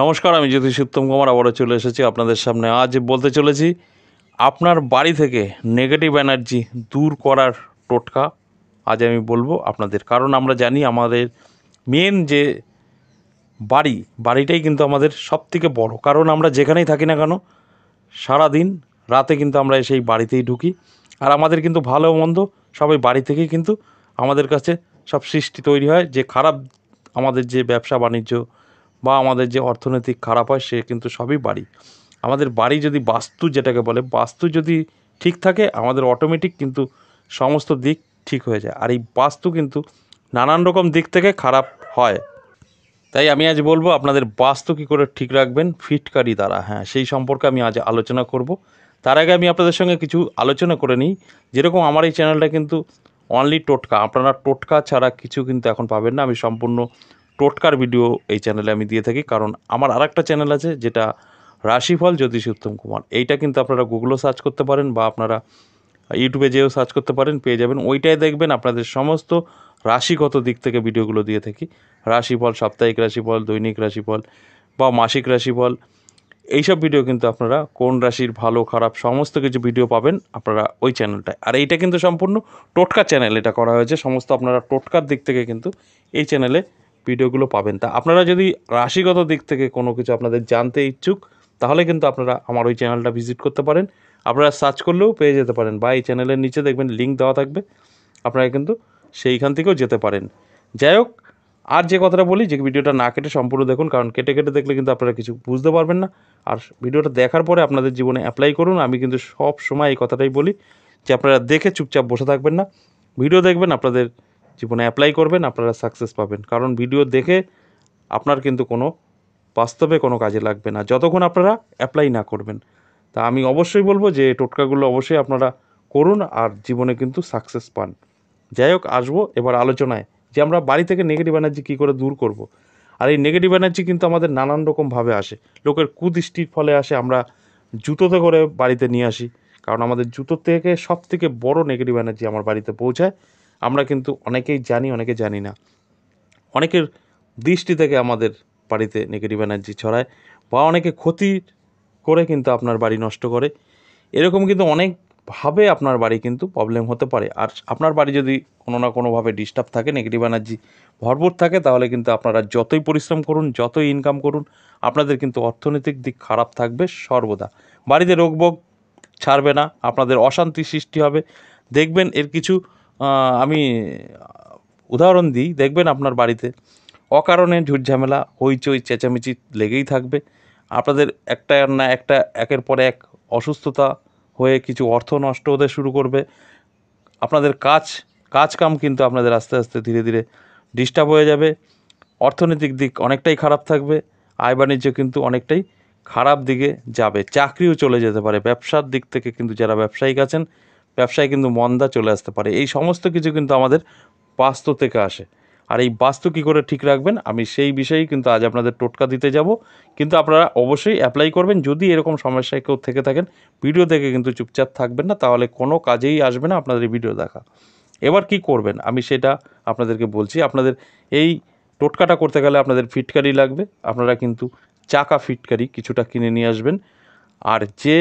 নমস্কার আমি জ্যোতিষ উত্তম কুমার আবারও চলে এসেছি আপনাদের সামনে আজ বলতে চলেছি আপনার বাড়ি থেকে নেগেটিভ এনার্জি দূর করার টোটকা আজ আমি বলবো আপনাদের কারণ আমরা জানি আমাদের মেন যে বাড়ি বাড়িটাই কিন্তু আমাদের সবথেকে বড় কারণ আমরা যেখানেই থাকি না কেন সারাদিন রাতে কিন্তু আমরা সেই বাড়িতেই ঢুকি আর আমাদের কিন্তু ভালো মন্দ সবাই বাড়ি থেকেই কিন্তু আমাদের কাছে সব সৃষ্টি তৈরি হয় যে খারাপ আমাদের যে ব্যবসা বাণিজ্য বা আমাদের যে অর্থনৈতিক খারাপ হয় সে কিন্তু সবই বাড়ি আমাদের বাড়ি যদি বাস্তু যেটাকে বলে বাস্তু যদি ঠিক থাকে আমাদের অটোমেটিক কিন্তু সমস্ত দিক ঠিক হয়ে যায় আর এই বাস্তু কিন্তু নানান রকম দিক থেকে খারাপ হয় তাই আমি আজ বলবো আপনাদের বাস্তু কী করে ঠিক রাখবেন ফিটকারি দ্বারা হ্যাঁ সেই সম্পর্কে আমি আজ আলোচনা করব তার আগে আমি আপনাদের সঙ্গে কিছু আলোচনা করে নিই যেরকম আমার এই চ্যানেলটা কিন্তু অনলি টোটকা আপনারা টোটকা ছাড়া কিছু কিন্তু এখন পাবেন না আমি সম্পূর্ণ টোটকার ভিডিও এই চ্যানেলে আমি দিয়ে থাকি কারণ আমার আর একটা চ্যানেল আছে যেটা রাশিফল জ্যোতিষী উত্তম কুমার এইটা কিন্তু আপনারা গুগলও সার্চ করতে পারেন বা আপনারা ইউটিউবে যেও সার্চ করতে পারেন পেয়ে যাবেন ওইটাই দেখবেন আপনাদের সমস্ত রাশিগত দিক থেকে ভিডিওগুলো দিয়ে থাকি রাশিফল সাপ্তাহিক রাশিফল দৈনিক রাশিফল বা মাসিক রাশিফল এইসব ভিডিও কিন্তু আপনারা কোন রাশির ভালো খারাপ সমস্ত কিছু ভিডিও পাবেন আপনারা ওই চ্যানেলটায় আর এইটা কিন্তু সম্পূর্ণ টোটকা চ্যানেল এটা করা হয়েছে সমস্ত আপনারা টোটকার দিক থেকে কিন্তু এই চ্যানেলে ভিডিওগুলো পাবেন তা আপনারা যদি রাশিগত দিক থেকে কোনো কিছু আপনাদের জানতে ইচ্ছুক তাহলে কিন্তু আপনারা আমার ওই চ্যানেলটা ভিজিট করতে পারেন আপনারা সার্চ করলেও পেয়ে যেতে পারেন বা এই চ্যানেলের নিচে দেখবেন লিঙ্ক দেওয়া থাকবে আপনারা কিন্তু সেইখান থেকেও যেতে পারেন যাই হোক আর যে কথাটা বলি যে ভিডিওটা না কেটে সম্পূর্ণ দেখুন কারণ কেটে কেটে দেখলে কিন্তু আপনারা কিছু বুঝতে পারবেন না আর ভিডিওটা দেখার পরে আপনাদের জীবনে অ্যাপ্লাই করুন আমি কিন্তু সব সময় এই কথাটাই বলি যে আপনারা দেখে চুপচাপ বসে থাকবেন না ভিডিও দেখবেন আপনাদের জীবনে অ্যাপ্লাই করবেন আপনারা সাকসেস পাবেন কারণ ভিডিও দেখে আপনার কিন্তু কোনো বাস্তবে কোনো কাজে লাগবে না যতক্ষণ আপনারা অ্যাপ্লাই না করবেন তা আমি অবশ্যই বলবো যে টোটকাগুলো অবশ্যই আপনারা করুন আর জীবনে কিন্তু সাকসেস পান যাই হোক আসবো এবার আলোচনায় যে আমরা বাড়ি থেকে নেগেটিভ এনার্জি কী করে দূর করব। আর এই নেগেটিভ এনার্জি কিন্তু আমাদের নানান রকমভাবে আসে লোকের কুদৃষ্টির ফলে আসে আমরা জুতোতে করে বাড়িতে নিয়ে আসি কারণ আমাদের জুতো থেকে সব থেকে বড় নেগেটিভ এনার্জি আমার বাড়িতে পৌঁছায় আমরা কিন্তু অনেকেই জানি অনেকে জানি না অনেকের দৃষ্টি থেকে আমাদের বাড়িতে নেগেটিভ এনার্জি ছড়ায় বা অনেকে ক্ষতি করে কিন্তু আপনার বাড়ি নষ্ট করে এরকম কিন্তু অনেকভাবে আপনার বাড়ি কিন্তু প্রবলেম হতে পারে আর আপনার বাড়ি যদি কোনো না কোনোভাবে ডিস্টার্ব থাকে নেগেটিভ এনার্জি ভরপুর থাকে তাহলে কিন্তু আপনারা যতই পরিশ্রম করুন যতই ইনকাম করুন আপনাদের কিন্তু অর্থনৈতিক দিক খারাপ থাকবে সর্বদা বাড়িতে রোগবোগ ছাড়বে না আপনাদের অশান্তি সৃষ্টি হবে দেখবেন এর কিছু আমি উদাহরণ দিই দেখবেন আপনার বাড়িতে অকারণে ঝুটঝামেলা হইচই চেঁচামেচি লেগেই থাকবে আপনাদের একটা না একটা একের পর এক অসুস্থতা হয়ে কিছু অর্থ নষ্ট হতে শুরু করবে আপনাদের কাজ কাজ কাম কিন্তু আপনাদের আস্তে আস্তে ধীরে ধীরে ডিস্টার্ব হয়ে যাবে অর্থনৈতিক দিক অনেকটাই খারাপ থাকবে আয় বাণিজ্য কিন্তু অনেকটাই খারাপ দিকে যাবে চাকরিও চলে যেতে পারে ব্যবসার দিক থেকে কিন্তু যারা ব্যবসায়িক আছেন ব্যবসায় কিন্তু মন্দা চলে আসতে পারে এই সমস্ত কিছু কিন্তু আমাদের বাস্তু থেকে আসে আর এই বাস্তু কী করে ঠিক রাখবেন আমি সেই বিষয়েই কিন্তু আজ আপনাদের টোটকা দিতে যাব কিন্তু আপনারা অবশ্যই অ্যাপ্লাই করবেন যদি এরকম সমস্যায় কেউ থেকে থাকেন ভিডিও দেখে কিন্তু চুপচাপ থাকবেন না তাহলে কোনো কাজেই আসবে না আপনাদের ভিডিও দেখা এবার কি করবেন আমি সেটা আপনাদেরকে বলছি আপনাদের এই টোটকাটা করতে গেলে আপনাদের ফিটকারি লাগবে আপনারা কিন্তু চাকা ফিটকারি কিছুটা কিনে নিয়ে আসবেন আর যে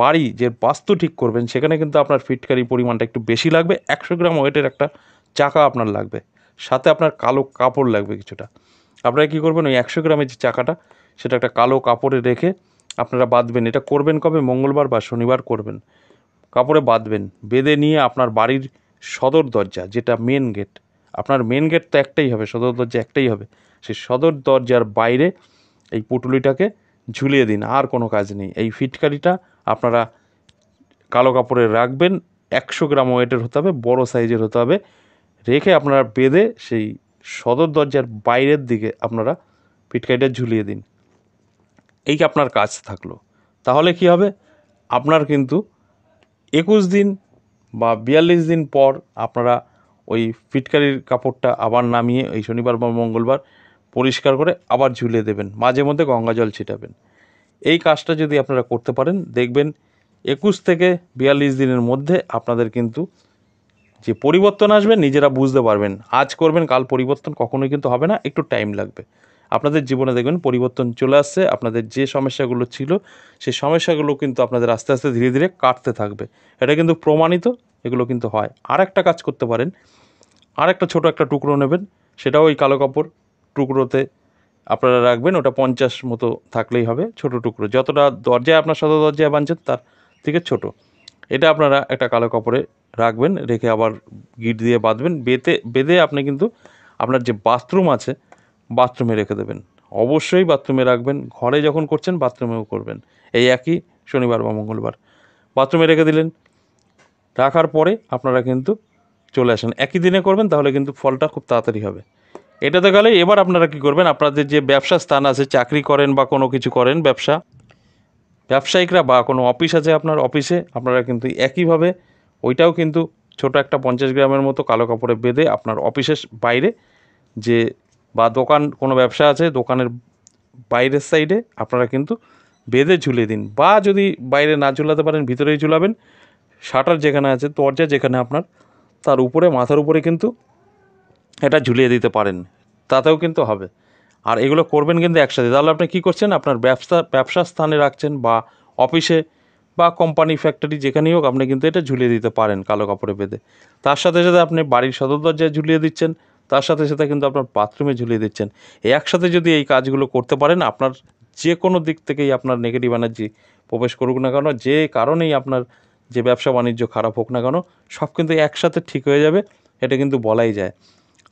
বাড়ি যে বাস্তু ঠিক করবেন সেখানে কিন্তু আপনার ফিটকারির পরিমাণটা একটু বেশি লাগবে একশো গ্রাম ওয়েটের একটা চাকা আপনার লাগবে সাথে আপনার কালো কাপড় লাগবে কিছুটা আপনারা কী করবেন ওই একশো গ্রামের যে চাকাটা সেটা একটা কালো কাপড়ে রেখে আপনারা বাঁধবেন এটা করবেন কবে মঙ্গলবার বা শনিবার করবেন কাপড়ে বাঁধবেন বেঁধে নিয়ে আপনার বাড়ির সদর দরজা যেটা মেন গেট আপনার মেন গেট তো একটাই হবে সদর দরজা একটাই হবে সেই সদর দরজার বাইরে এই পুটুলিটাকে ঝুলিয়ে দিন আর কোনো কাজ নেই এই ফিটকারিটা আপনারা কালো কাপড়ে রাখবেন একশো গ্রাম ওয়েটের হতে হবে বড় সাইজের হতে হবে রেখে আপনারা বেঁধে সেই সদর দরজার বাইরের দিকে আপনারা পিটকাইটা ঝুলিয়ে দিন এই আপনার কাজ থাকলো তাহলে কি হবে আপনার কিন্তু একুশ দিন বা বিয়াল্লিশ দিন পর আপনারা ওই ফিটকারির কাপড়টা আবার নামিয়ে এই শনিবার বা মঙ্গলবার পরিষ্কার করে আবার ঝুলিয়ে দেবেন মাঝে মধ্যে গঙ্গা জল ছিটাবেন এই কাজটা যদি আপনারা করতে পারেন দেখবেন একুশ থেকে বিয়াল্লিশ দিনের মধ্যে আপনাদের কিন্তু যে পরিবর্তন আসবে নিজেরা বুঝতে পারবেন আজ করবেন কাল পরিবর্তন কখনোই কিন্তু হবে না একটু টাইম লাগবে আপনাদের জীবনে দেখবেন পরিবর্তন চলে আসছে আপনাদের যে সমস্যাগুলো ছিল সেই সমস্যাগুলো কিন্তু আপনাদের আস্তে আস্তে ধীরে ধীরে কাটতে থাকবে এটা কিন্তু প্রমাণিত এগুলো কিন্তু হয় আর একটা কাজ করতে পারেন আর একটা ছোটো একটা টুকরো নেবেন সেটাও ওই কালো কাপড় টুকরোতে আপনারা রাখবেন ওটা পঞ্চাশ মতো থাকলেই হবে ছোট টুকরো যতটা দরজায় আপনার সদর দরজায় বাঁধছেন তার থেকে ছোট এটা আপনারা একটা কালো কাপড়ে রাখবেন রেখে আবার গিট দিয়ে বাঁধবেন বেঁধে বেঁধে আপনি কিন্তু আপনার যে বাথরুম আছে বাথরুমে রেখে দেবেন অবশ্যই বাথরুমে রাখবেন ঘরে যখন করছেন বাথরুমেও করবেন এই একই শনিবার বা মঙ্গলবার বাথরুমে রেখে দিলেন রাখার পরে আপনারা কিন্তু চলে আসেন একই দিনে করবেন তাহলে কিন্তু ফলটা খুব তাড়াতাড়ি হবে এটাতে গেলে এবার আপনারা কি করবেন আপনাদের যে ব্যবসা স্থান আছে চাকরি করেন বা কোনো কিছু করেন ব্যবসা ব্যবসায়িকরা বা কোনো অফিস আছে আপনার অফিসে আপনারা কিন্তু একইভাবে ওইটাও কিন্তু ছোট একটা পঞ্চাশ গ্রামের মতো কালো কাপড়ে বেঁধে আপনার অফিসের বাইরে যে বা দোকান কোনো ব্যবসা আছে দোকানের বাইরের সাইডে আপনারা কিন্তু বেঁধে ঝুলে দিন বা যদি বাইরে না ঝুলাতে পারেন ভিতরেই ঝুলাবেন শাটার যেখানে আছে দরজা যেখানে আপনার তার উপরে মাথার উপরে কিন্তু এটা ঝুলিয়ে দিতে পারেন তাতেও কিন্তু হবে আর এগুলো করবেন কিন্তু একসাথে তাহলে আপনি কী করছেন আপনার ব্যবসা ব্যবসা স্থানে রাখছেন বা অফিসে বা কোম্পানি ফ্যাক্টরি যেখানেই হোক আপনি কিন্তু এটা ঝুলিয়ে দিতে পারেন কালো কাপড়ে বেঁধে তার সাথে সাথে আপনি বাড়ির সদর দরজায় ঝুলিয়ে দিচ্ছেন তার সাথে সাথে কিন্তু আপনার বাথরুমে ঝুলিয়ে দিচ্ছেন একসাথে যদি এই কাজগুলো করতে পারেন আপনার যে কোনো দিক থেকেই আপনার নেগেটিভ এনার্জি প্রবেশ করুক না কেন যে কারণেই আপনার যে ব্যবসা বাণিজ্য খারাপ হোক না কেন সব কিন্তু একসাথে ঠিক হয়ে যাবে এটা কিন্তু বলাই যায়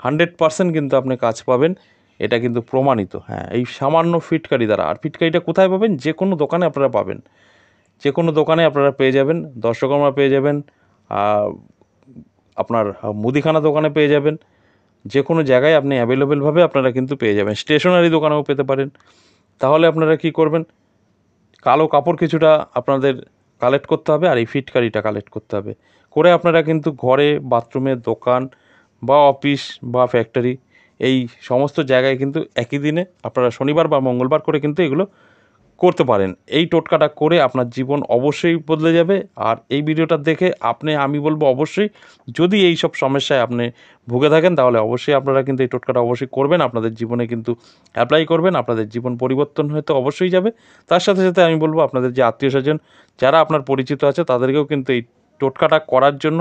হান্ড্রেড পারসেন্ট কিন্তু আপনি কাজ পাবেন এটা কিন্তু প্রমাণিত হ্যাঁ এই সামান্য ফিটকারি দ্বারা আর ফিটকারিটা কোথায় পাবেন যে কোনো দোকানে আপনারা পাবেন যে কোনো দোকানে আপনারা পেয়ে যাবেন দর্শকর্মা পেয়ে যাবেন আপনার মুদিখানা দোকানে পেয়ে যাবেন যে কোনো জায়গায় আপনি অ্যাভেলেবেলভাবে আপনারা কিন্তু পেয়ে যাবেন স্টেশনারি দোকানেও পেতে পারেন তাহলে আপনারা কি করবেন কালো কাপড় কিছুটা আপনাদের কালেক্ট করতে হবে আর এই ফিটকারিটা কালেক্ট করতে হবে করে আপনারা কিন্তু ঘরে বাথরুমে দোকান বা অফিস বা ফ্যাক্টরি এই সমস্ত জায়গায় কিন্তু একই দিনে আপনারা শনিবার বা মঙ্গলবার করে কিন্তু এগুলো করতে পারেন এই টোটকাটা করে আপনার জীবন অবশ্যই বদলে যাবে আর এই ভিডিওটা দেখে আপনি আমি বলবো অবশ্যই যদি এই সব সমস্যায় আপনি ভুগে থাকেন তাহলে অবশ্যই আপনারা কিন্তু এই টোটকাটা অবশ্যই করবেন আপনাদের জীবনে কিন্তু অ্যাপ্লাই করবেন আপনাদের জীবন পরিবর্তন হয়তো অবশ্যই যাবে তার সাথে সাথে আমি বলবো আপনাদের যে আত্মীয় স্বজন যারা আপনার পরিচিত আছে তাদেরকেও কিন্তু এই টোটকাটা করার জন্য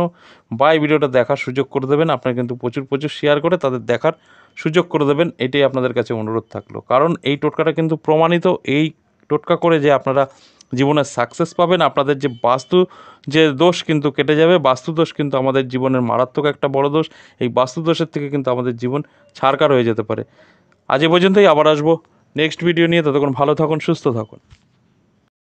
বা এই ভিডিওটা দেখার সুযোগ করে দেবেন আপনারা কিন্তু প্রচুর প্রচুর শেয়ার করে তাদের দেখার সুযোগ করে দেবেন এটাই আপনাদের কাছে অনুরোধ থাকলো কারণ এই টোটকাটা কিন্তু প্রমাণিত এই টোটকা করে যে আপনারা জীবনে সাকসেস পাবেন আপনাদের যে বাস্তু যে দোষ কিন্তু কেটে যাবে বাস্তু দোষ কিন্তু আমাদের জীবনের মারাত্মক একটা বড় দোষ এই বাস্তু দোষের থেকে কিন্তু আমাদের জীবন ছাড়কার হয়ে যেতে পারে আজ এ পর্যন্তই আবার আসবো নেক্সট ভিডিও নিয়ে ততক্ষণ ভালো থাকুন সুস্থ থাকুন